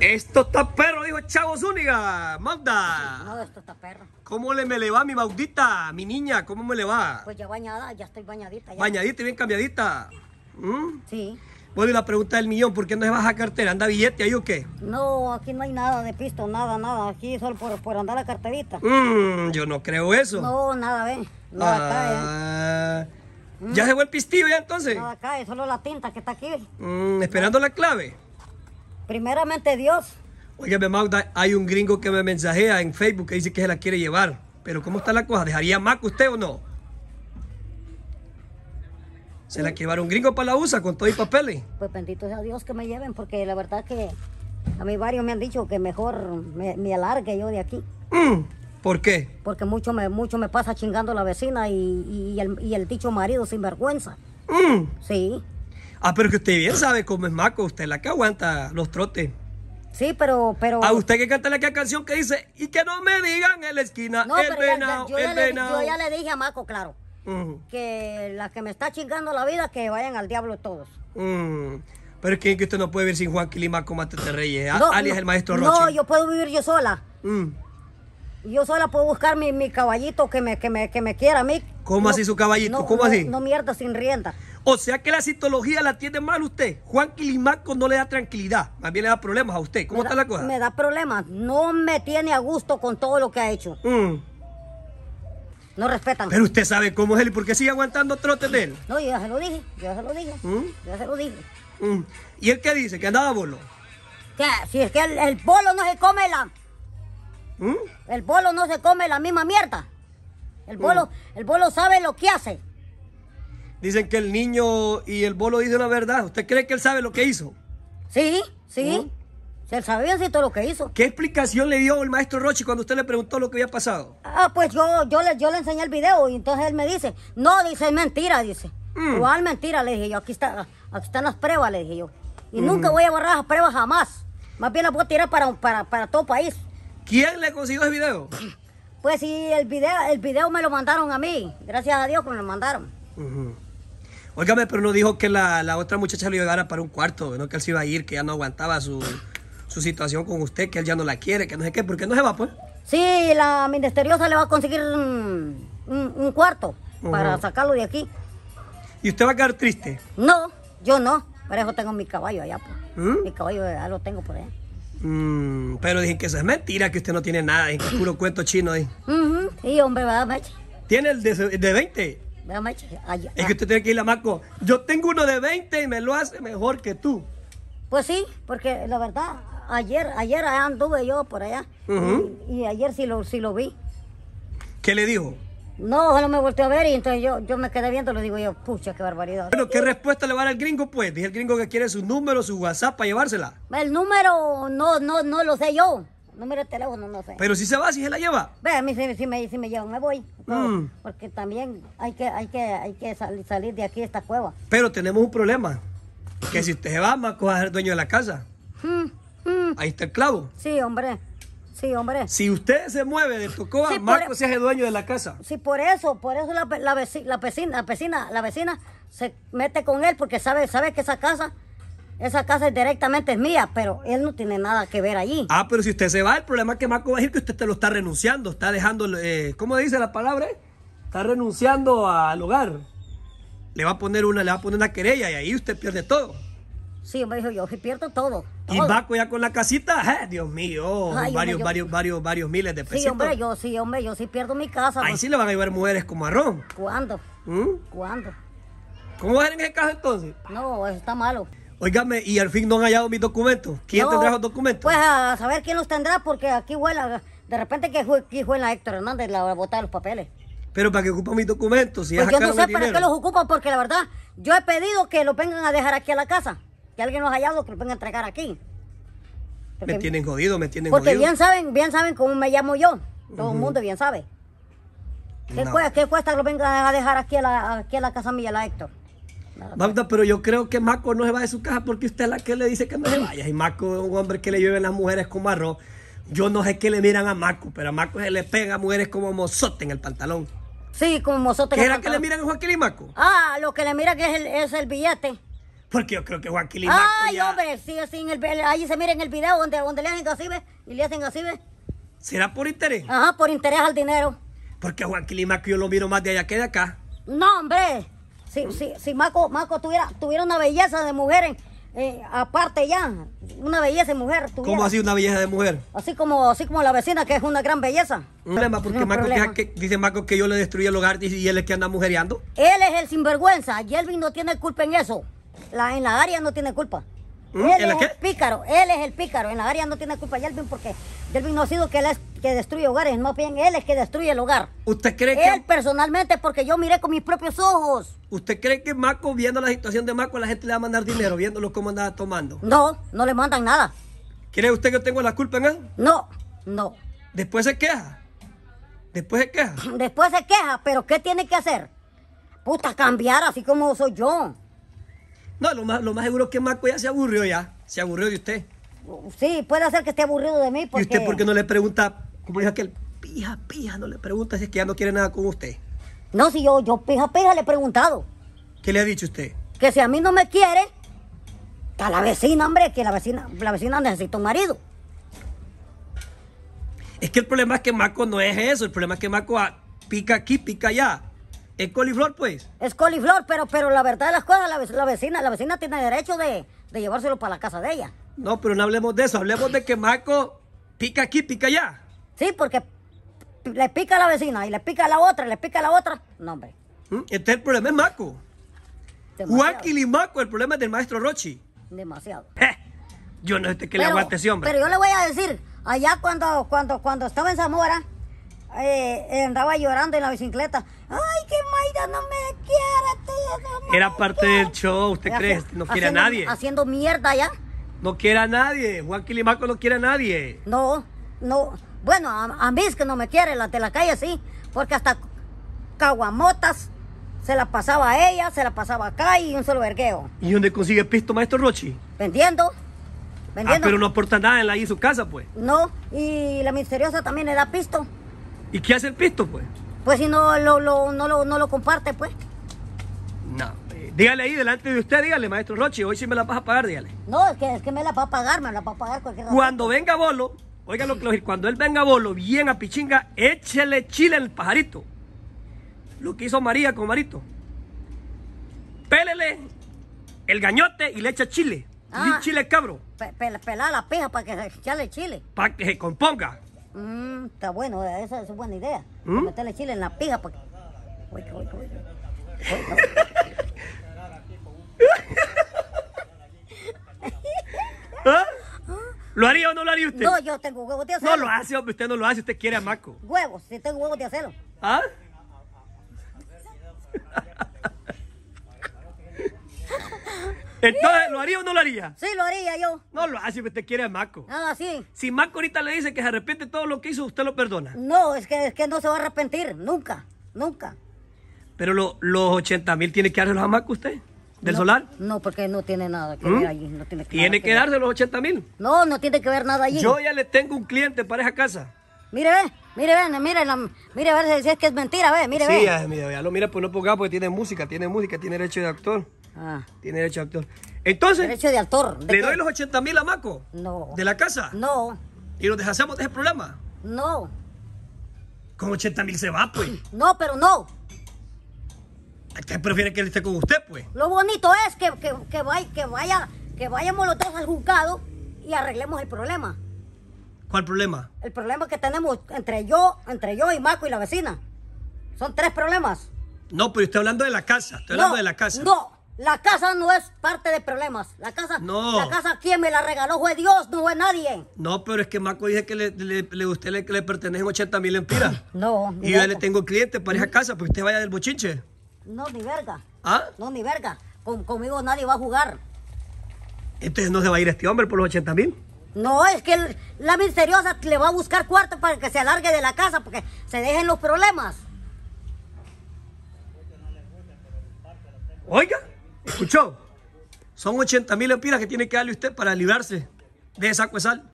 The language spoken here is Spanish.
Esto está perro, dijo Chavo Zúñiga. Manda. No, esto está perro. ¿Cómo le me le va mi baudita, mi niña? ¿Cómo me le va? Pues ya bañada, ya estoy bañadita. Ya. Bañadita y bien cambiadita. ¿Mm? Sí. Bueno, y la pregunta del millón, ¿por qué no se baja cartera? ¿Anda billete ahí o qué? No, aquí no hay nada de pisto, nada, nada. Aquí solo por, por andar la carterita. Mm, yo no creo eso. No, nada, ve. Nada ah, cae. ¿eh? ¿Ya mm. se fue el pistillo ya entonces? Nada cae, solo la tinta que está aquí. esperando la clave. Primeramente Dios. óyeme Magda, hay un gringo que me mensajea en Facebook que dice que se la quiere llevar. Pero ¿cómo está la cosa? ¿Dejaría Mac usted o no? Se la llevaron un gringo para la USA con todo y papeles. Pues bendito sea Dios que me lleven, porque la verdad que a mí varios me han dicho que mejor me, alargue yo de aquí. Mm, ¿Por qué? Porque mucho me, mucho me pasa chingando la vecina y, el, dicho marido sin vergüenza. Mm. Sí. Ah, pero que usted bien sabe cómo es Maco, usted es la que aguanta los trotes. Sí, pero, pero. A usted que canta la canción que dice, y que no me digan en la esquina, no, el venado, yo, venado. Yo ya le dije a Maco, claro, que la que me está chingando la vida, que vayan al diablo todos. Mm. Pero es que, usted no puede vivir sin Juan Quilima como Matete Reyes, ¿eh? alias el maestro Rocha. No, yo puedo vivir yo sola. Mm. Yo sola puedo buscar mi, caballito que me, que me, que me quiera a mí. ¿Cómo así su caballito? ¿Cómo así? No mierda sin rienda. O sea que la citología la tiene mal usted. Juan Quilimaco no le da tranquilidad, más bien le da problemas a usted. ¿Cómo está la cosa? Me da problemas. No me tiene a gusto con todo lo que ha hecho. Mm. No respetan. Pero usted sabe cómo es él y por qué sigue aguantando trotes de él. No, yo ya se lo dije, ya se lo dije, ¿Mm? ya se lo dije. Mm. ¿Y él qué dice? ¿Que andaba bolo? Que si es que el, el bolo no se come la... El bolo no se come la misma mierda. El bolo, el bolo sabe lo que hace. Dicen que el niño y el bolo dicen la verdad. ¿Usted cree que él sabe lo que hizo? Sí, sí. Él Se sabía si todo lo que hizo. ¿Qué explicación le dio el maestro Rochi cuando usted le preguntó lo que había pasado? Ah, pues yo, yo, le, yo le enseñé el video y entonces él me dice, no, dice, es mentira, dice. Mm. Igual mentira, le dije yo, aquí, está, aquí están las pruebas, le dije yo. Y nunca voy a borrar las pruebas jamás. Más bien las voy a tirar para, para, para todo país. ¿Quién le consiguió ese video? Pues sí, el video, el video me lo mandaron a mí. Gracias a Dios que me lo mandaron. Óigame, pero no dijo que la, otra muchacha lo llevara para un cuarto, no que él se iba a ir, que ya no aguantaba su, situación con usted, que él ya no la quiere, que no sé qué, porque no se va, pues? Sí, la ministeriosa le va a conseguir un, cuarto para sacarlo de aquí. ¿Y usted va a quedar triste? No, yo no. Por eso tengo mi caballo allá, pues. ¿Mm? Mi caballo ya lo tengo por allá. Mm, pero dicen que eso es mentira, que usted no tiene nada, es puro cuento chino. ahí. Sí, hombre, va, a ¿Tiene el de, de 20? Ah, es que usted tiene que ir a Maco. Yo tengo uno de 20 y me lo hace mejor que tú. Pues sí, porque la verdad, ayer, ayer anduve yo por allá. y, ayer sí lo, sí lo vi. ¿Qué le dijo? No, no me volteó a ver y entonces yo, yo me quedé viendo, y le digo yo, pucha, qué barbaridad. Bueno, ¿qué respuesta le va a dar al gringo, pues? dije el gringo que quiere su número, su WhatsApp para llevársela. El número no, no, no lo sé yo número de teléfono no sé. Pero si se va, si se la lleva. Ve, a mí si, me, si me me voy. Mm. Porque también hay que, hay que, hay que salir, de aquí, de esta cueva. Pero tenemos un problema. Que si usted se va, Marco va a ser dueño de la casa. Mm, mm. Ahí está el clavo. Sí, hombre. Sí, hombre. Si usted se mueve de tu sí, Marco se hace dueño de la casa. Sí, por eso, por eso la, la, vecina, la vecina, la vecina se mete con él porque sabe, sabe que esa casa esa casa directamente es mía, pero él no tiene nada que ver allí. Ah, pero si usted se va, el problema es que Marco va a decir que usted te lo está renunciando, está dejando, eh, ¿cómo dice la palabra? Está renunciando al hogar. Le va a poner una, le va a poner una querella y ahí usted pierde todo. Sí, hombre, dijo yo, si pierdo todo, Y Maco ya con la casita, eh, Dios mío, varios, varios, varios, varios miles de pesos. Sí, hombre, yo sí, hombre, yo sí pierdo mi casa. Ahí pues. sí le van a llevar mujeres como arroz. ¿Cuándo? ¿Mm? ¿Cuándo? ¿Cómo va a ser en ese caso entonces? No, eso está malo. Óigame, ¿y al fin no han hallado mis documentos? ¿Quién tendrá los documentos? Pues a saber quién los tendrá, porque aquí huela, de repente que aquí la Héctor Hernández la bota de los papeles. Pero ¿para qué ocupa mis documentos? Si pues yo no sé para qué los ocupan, porque la verdad, yo he pedido que los vengan a dejar aquí a la casa. Que alguien los haya hallado, que los vengan a entregar aquí. me tienen jodido, me tienen jodido. Porque bien saben, bien saben cómo me llamo yo. Todo el mundo bien sabe. ¿Qué, cuesta, que los vengan a dejar aquí a aquí a la casa mía, la Héctor? Nada pero yo creo que Maco no se va de su casa porque usted es la que le dice que no se vaya. Y Maco es un hombre que le a las mujeres como arroz. Yo no sé qué le miran a Maco, pero a Maco se le pega a mujeres como mozote en el pantalón. Sí, como mozote en ¿Qué era que le miran a Joaquín y Maco? Ah, lo que le mira que es el, billete. Porque yo creo que Joaquín y Maco Ay, hombre, sí, sí, en el, ahí se mira en el video donde, donde le hacen así, Y le hacen así, ¿Será por interés? Ajá, por interés al dinero. Porque a Joaquín y Maco yo lo miro más de allá que de acá. No, hombre. Si, si, si Maco, tuviera, tuviera una belleza de mujer eh, aparte ya, una belleza de mujer. Tuviera. ¿Cómo así una belleza de mujer? Así como, así como la vecina que es una gran belleza. Un problema porque Marco dice Marco que yo le destruí el hogar y, él es que anda mujereando. Él es el sinvergüenza, Yelvin no tiene culpa en eso. La, en la área no tiene culpa. Él es El pícaro, él es el pícaro. En la área no tiene culpa Yelvin porque Yelvin no ha sido que él es que destruye hogares, no bien él es que destruye el hogar. ¿Usted cree él que.? Él personalmente, porque yo miré con mis propios ojos. ¿Usted cree que Maco, viendo la situación de Maco, la gente le va a mandar dinero, viéndolo cómo andaba tomando? No, no le mandan nada. ¿Cree usted que yo tengo la culpa en él? No, no. Después se queja. Después se queja. Después se queja, pero ¿qué tiene que hacer? Puta, cambiar así como soy yo. No, lo más, seguro es que Maco ya se aburrió ya. Se aburrió de usted. Sí, puede ser que esté aburrido de mí. Porque... ¿Y usted por qué no le pregunta, como dijo aquel, pija, pija, no le pregunta si es que ya no quiere nada con usted? No, si yo, yo pija, pija le he preguntado. ¿Qué le ha dicho usted? Que si a mí no me quiere, está la vecina, hombre, que la vecina, la vecina necesita un marido. Es que el problema es que Maco no es eso, el problema es que Maco pica aquí, pica allá. Es coliflor, pues. Es coliflor, pero, pero la verdad de las cosas, la, vecina, la vecina tiene derecho de, llevárselo para la casa de ella. No, pero no hablemos de eso, hablemos de que Maco pica aquí, pica allá. Sí, porque le pica a la vecina y le pica a la otra, le pica a la otra. No, hombre. ¿Mm? Este el problema es Maco. Joaquín y Maco, el problema es del maestro Rochi. Demasiado. yo no sé que le aguante ese hombre. Pero yo le voy a decir, allá cuando, cuando, cuando estaba en Zamora, eh, andaba llorando en la bicicleta. Ay, que Maida no me quiere, Era parte del show, ¿usted cree? No quiere a nadie. Haciendo mierda ya. No quiere a nadie. Juan Quilimaco no quiere a nadie. No, no. Bueno, a, mí es que no me quiere, la de la calle sí. Porque hasta caguamotas se la pasaba a ella, se la pasaba acá y un solo vergueo. ¿Y dónde consigue pisto, maestro Rochi? Vendiendo. Ah, pero no aporta nada en la ahí su casa, pues. No, y la misteriosa también le da pisto. ¿Y qué hace el pisto, pues? Pues si no lo, no, lo comparte, pues. No. Eh, dígale ahí delante de usted, dígale, maestro Rochi, hoy sí me la vas a pagar, dígale. No, es que, me la va a pagar, me la va a pagar cualquier Cuando venga Bolo, oiga lo que cuando él venga Bolo, bien a Pichinga, échele chile al pajarito. Lo que hizo María con Marito. Pélele el gañote y le echa chile. Ah. chile cabro. pelar la pija para que se echale chile. Para que se componga. Mm, está bueno, esa es una buena idea. ¿Mm? Meterle chile en la pija porque... ¿Ah? ¿Lo haría o no lo haría usted? No, yo tengo huevos de hacerlo. No lo hace, usted no lo hace, usted quiere a Maco. Huevos, si tengo huevos de hacerlo. ¿Ah? Entonces, ¿lo haría o no lo haría? Sí, lo haría yo. No lo hace, usted quiere a Maco. Ah, sí. Si Maco ahorita le dice que se arrepiente todo lo que hizo, ¿usted lo perdona? No, es que, es que no se va a arrepentir, nunca, nunca. Pero los 80 mil tiene que dárselos a Maco usted, del solar. No, porque no tiene nada que ¿Mm? ver allí. No tiene que, ¿Tiene que, los 80 mil. No, no tiene que ver nada allí. Yo ya le tengo un cliente para esa casa. Mire, ve, mire, ve, mire, la, mire, ve, si es que es mentira, ve, mire, ve. Sí, mire, ve, lo mira, pues no ponga porque tiene música, tiene música, tiene derecho de actor. Ah. Tiene derecho de actor. Entonces. Derecho de actor. ¿Le doy los 80 mil a Maco? No. ¿De la casa? No. ¿Y nos deshacemos de ese problema? No. Con 80 mil se va, pues. No, pero no. ¿A qué prefiere que él esté con usted, pues? Lo bonito es que, que, vaya, que, vayamos los dos al juzgado y arreglemos el problema. ¿Cuál problema? El problema que tenemos entre yo, entre yo y Maco y la vecina. Son tres problemas. No, pero estoy hablando de la casa. Estoy hablando de la casa. No, la casa no es parte de problemas. La casa, no. la casa quien me la regaló fue Dios, no fue nadie. No, pero es que Marco dice que le, le, usted le, pertenecen 80 mil empiras. Ah, no. Y yo le tengo cliente para esa mm. casa, pues usted vaya del bochinche. No, ni verga. ¿Ah? No, ni verga. Con, conmigo nadie va a jugar. Entonces no se va a ir este hombre por los 80 mil. No, es que la misteriosa le va a buscar cuarto para que se alargue de la casa, porque se dejen los problemas. Oiga. ¿Escuchó? Son 80 mil empiras que tiene que darle usted para librarse de esa cuesal.